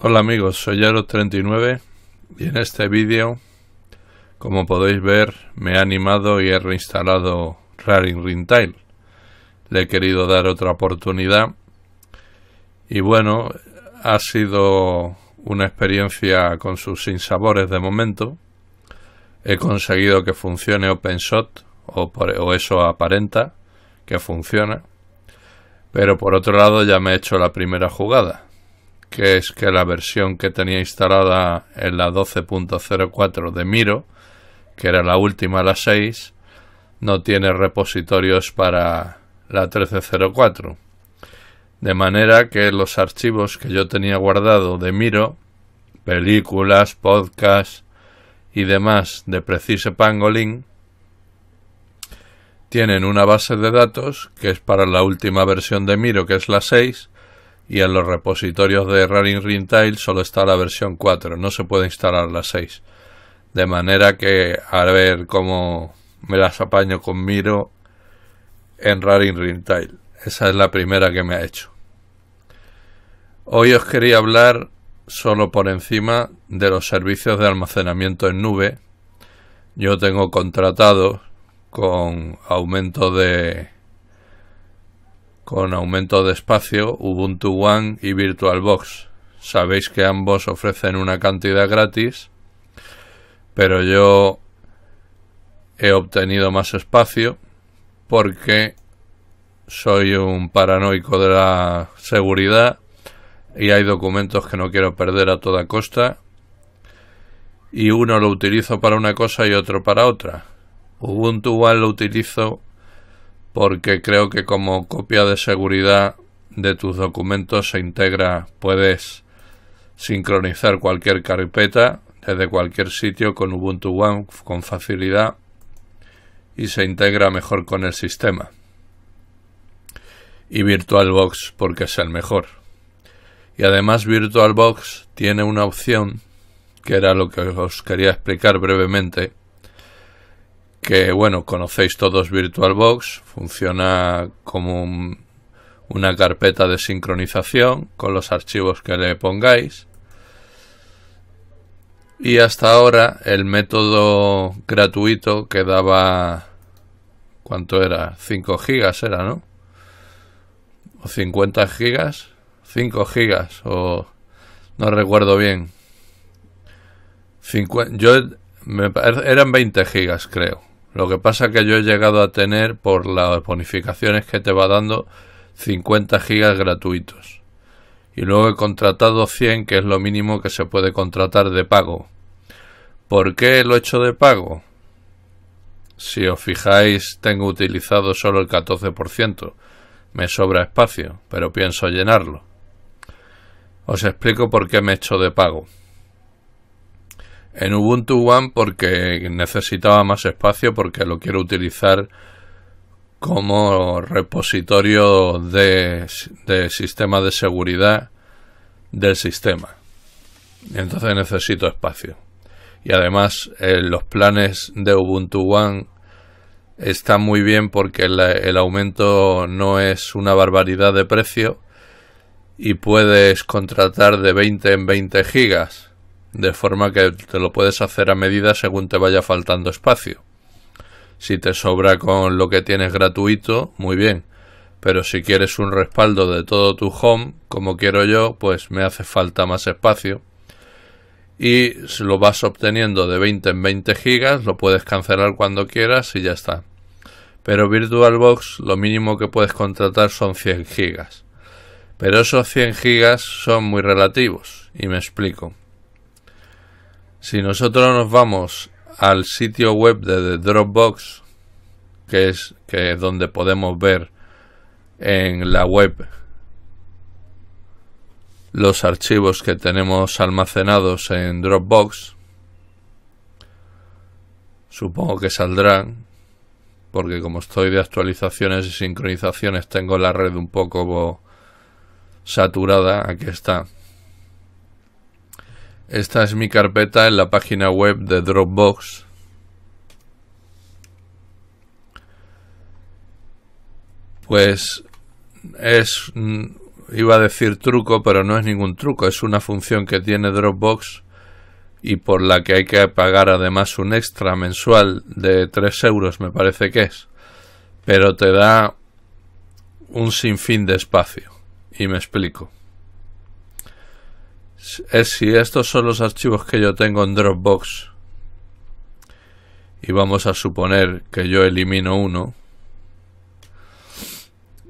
Hola amigos, soy Yaro39 y en este vídeo, como podéis ver, me he animado y he reinstalado Raring Rintail. Le he querido dar otra oportunidad. Y bueno, ha sido una experiencia con sus sinsabores de momento. He conseguido que funcione OpenShot, o, por, o eso aparenta que funciona. Pero por otro lado ya me he hecho la primera jugada que es que la versión que tenía instalada en la 12.04 de Miro, que era la última, la 6, no tiene repositorios para la 13.04. De manera que los archivos que yo tenía guardado de Miro, películas, podcasts y demás de Precise Pangolin, tienen una base de datos que es para la última versión de Miro, que es la 6, y en los repositorios de Raring Rintail solo está la versión 4, no se puede instalar la 6. De manera que a ver cómo me las apaño con Miro en Raring Rintail. Esa es la primera que me ha hecho. Hoy os quería hablar solo por encima de los servicios de almacenamiento en nube. Yo tengo contratado con aumento de con aumento de espacio, Ubuntu One y VirtualBox. Sabéis que ambos ofrecen una cantidad gratis, pero yo he obtenido más espacio porque soy un paranoico de la seguridad y hay documentos que no quiero perder a toda costa y uno lo utilizo para una cosa y otro para otra. Ubuntu One lo utilizo porque creo que como copia de seguridad de tus documentos se integra, puedes sincronizar cualquier carpeta desde cualquier sitio con Ubuntu One con facilidad y se integra mejor con el sistema. Y VirtualBox porque es el mejor. Y además VirtualBox tiene una opción que era lo que os quería explicar brevemente que bueno, conocéis todos VirtualBox, funciona como una carpeta de sincronización con los archivos que le pongáis. Y hasta ahora el método gratuito que daba... ¿Cuánto era? 5 gigas era, ¿no? O 50 gigas. 5 gigas o... No recuerdo bien. eran 20 gigas, creo. Lo que pasa que yo he llegado a tener por las bonificaciones que te va dando 50 gigas gratuitos. Y luego he contratado 100, que es lo mínimo que se puede contratar de pago. ¿Por qué lo he hecho de pago? Si os fijáis, tengo utilizado solo el 14%. Me sobra espacio, pero pienso llenarlo. Os explico por qué me he hecho de pago en Ubuntu One porque necesitaba más espacio porque lo quiero utilizar como repositorio de, sistema de seguridad del sistema. Entonces necesito espacio. Y además eh, los planes de Ubuntu One están muy bien porque el aumento no es una barbaridad de precio y puedes contratar de 20 en 20 gigas de forma que te lo puedes hacer a medida según te vaya faltando espacio. Si te sobra con lo que tienes gratuito, muy bien, pero si quieres un respaldo de todo tu home, como quiero yo, pues me hace falta más espacio. Y lo vas obteniendo de 20 en 20 gigas, lo puedes cancelar cuando quieras y ya está. Pero VirtualBox lo mínimo que puedes contratar son 100 gigas. Pero esos 100 gigas son muy relativos, y me explico. Si nosotros nos vamos al sitio web de, Dropbox, que es, que es donde podemos ver en la web los archivos que tenemos almacenados en Dropbox, supongo que saldrán, porque como estoy de actualizaciones y sincronizaciones, tengo la red un poco saturada. Aquí está. Esta es mi carpeta en la página web de Dropbox. Pues es, mm, iba a decir truco, pero no es ningún truco, es una función que tiene Dropbox y por la que hay que pagar además un extra mensual de 3 euros, me parece que es. Pero te da un sinfín de espacio. Y me explico es si estos son los archivos que yo tengo en Dropbox y vamos a suponer que yo elimino uno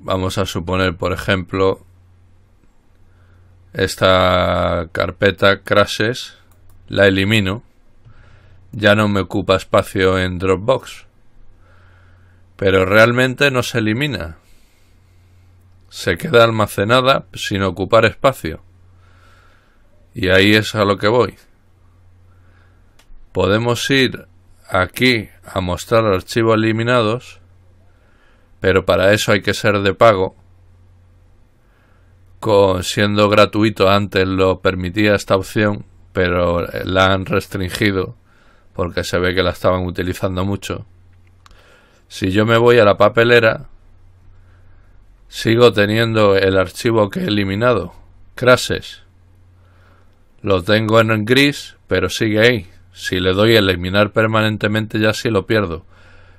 vamos a suponer por ejemplo esta carpeta crashes la elimino ya no me ocupa espacio en Dropbox pero realmente no se elimina se queda almacenada sin ocupar espacio y ahí es a lo que voy. Podemos ir aquí a mostrar archivos eliminados, pero para eso hay que ser de pago. Con, siendo gratuito antes lo permitía esta opción, pero la han restringido porque se ve que la estaban utilizando mucho. Si yo me voy a la papelera, sigo teniendo el archivo que he eliminado, crases. Lo tengo en gris, pero sigue ahí. Si le doy a eliminar permanentemente ya sí lo pierdo.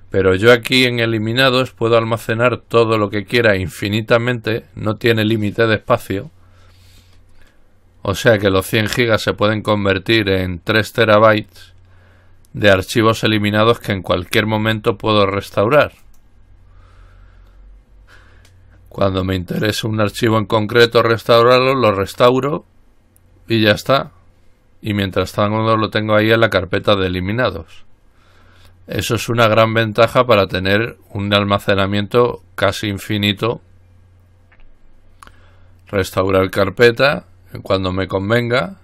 Pero yo aquí en eliminados puedo almacenar todo lo que quiera infinitamente, no tiene límite de espacio. O sea que los 100 gigas se pueden convertir en 3 terabytes de archivos eliminados que en cualquier momento puedo restaurar. Cuando me interesa un archivo en concreto restaurarlo, lo restauro y ya está. Y mientras tanto lo tengo ahí en la carpeta de eliminados. Eso es una gran ventaja para tener un almacenamiento casi infinito. Restaurar carpeta cuando me convenga.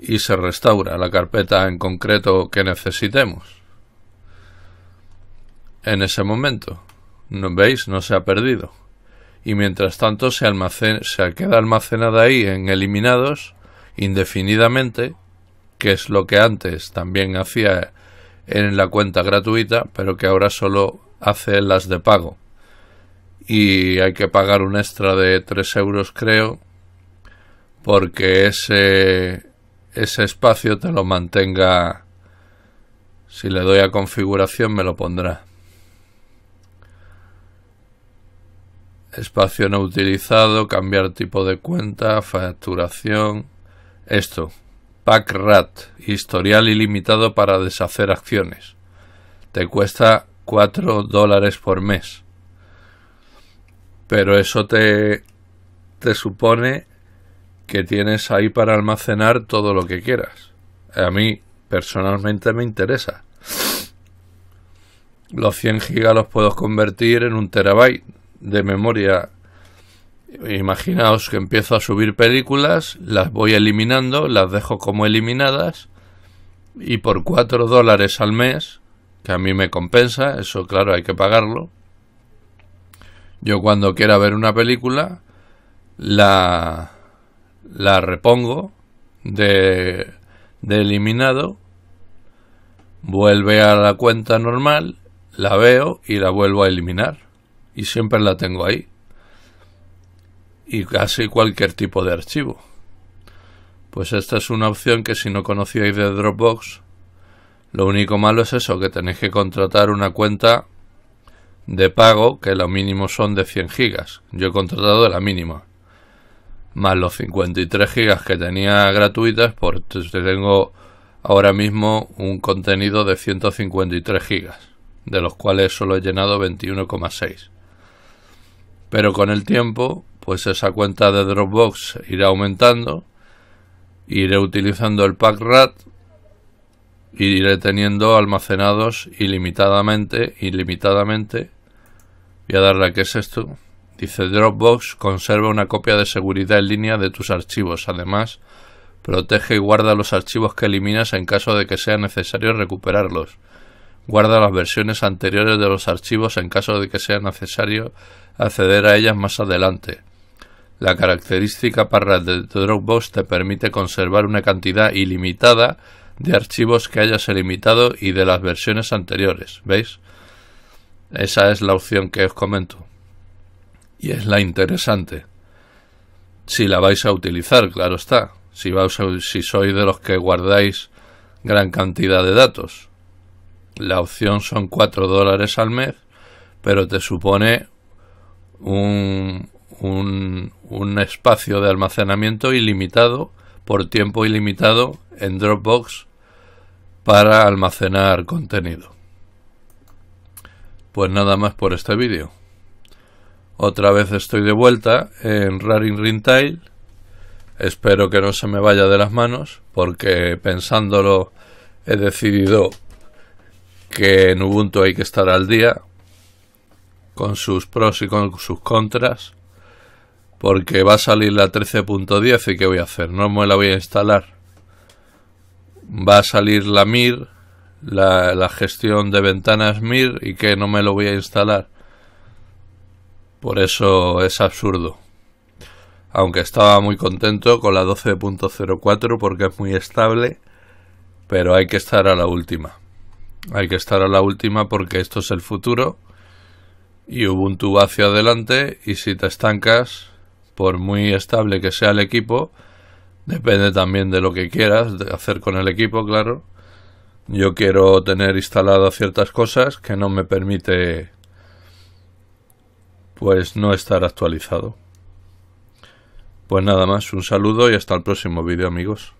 Y se restaura la carpeta en concreto que necesitemos. En ese momento. ¿Veis? No se ha perdido y mientras tanto se, se queda almacenada ahí en eliminados indefinidamente, que es lo que antes también hacía en la cuenta gratuita, pero que ahora solo hace las de pago. Y hay que pagar un extra de 3 euros, creo, porque ese, ese espacio te lo mantenga. Si le doy a configuración, me lo pondrá. espacio no utilizado, cambiar tipo de cuenta, facturación. Esto, pack rat, historial ilimitado para deshacer acciones. Te cuesta 4 dólares por mes. Pero eso te, te supone que tienes ahí para almacenar todo lo que quieras. A mí personalmente me interesa. Los 100 gigas los puedo convertir en un terabyte de memoria, imaginaos que empiezo a subir películas, las voy eliminando, las dejo como eliminadas y por 4 dólares al mes, que a mí me compensa, eso claro hay que pagarlo, yo cuando quiera ver una película la, la repongo de, de eliminado, vuelve a la cuenta normal, la veo y la vuelvo a eliminar y siempre la tengo ahí. Y casi cualquier tipo de archivo. Pues esta es una opción que si no conocíais de Dropbox, lo único malo es eso, que tenéis que contratar una cuenta de pago que lo mínimo son de 100 gigas. Yo he contratado la mínima. Más los 53 gigas que tenía gratuitas, por pues tengo ahora mismo un contenido de 153 gigas, de los cuales solo he llenado 21,6 pero con el tiempo, pues esa cuenta de Dropbox irá aumentando, iré utilizando el pack RAT iré teniendo almacenados ilimitadamente, ilimitadamente. Voy a darle a qué es esto. Dice Dropbox conserva una copia de seguridad en línea de tus archivos. Además, protege y guarda los archivos que eliminas en caso de que sea necesario recuperarlos guarda las versiones anteriores de los archivos en caso de que sea necesario acceder a ellas más adelante. La característica para de Dropbox te permite conservar una cantidad ilimitada de archivos que hayas eliminado y de las versiones anteriores. ¿Veis? Esa es la opción que os comento. Y es la interesante. Si la vais a utilizar, claro está. Si, si sois de los que guardáis gran cantidad de datos. La opción son 4 dólares al mes, pero te supone un, espacio de almacenamiento ilimitado por tiempo ilimitado en Dropbox para almacenar contenido. Pues nada más por este vídeo. Otra vez estoy de vuelta en Raring Rintail. Espero que no se me vaya de las manos porque pensándolo he decidido que en Ubuntu hay que estar al día con sus pros y con sus contras porque va a salir la 13.10 y qué voy a hacer, no me la voy a instalar. Va a salir la MIR, la, la gestión de ventanas MIR y que no me lo voy a instalar. Por eso es absurdo. Aunque estaba muy contento con la 12.04 porque es muy estable, pero hay que estar a la última. Hay que estar a la última porque esto es el futuro y Ubuntu va hacia adelante y si te estancas, por muy estable que sea el equipo, depende también de lo que quieras hacer con el equipo, claro. Yo quiero tener instaladas ciertas cosas que no me permite pues no estar actualizado. Pues nada más, un saludo y hasta el próximo vídeo amigos.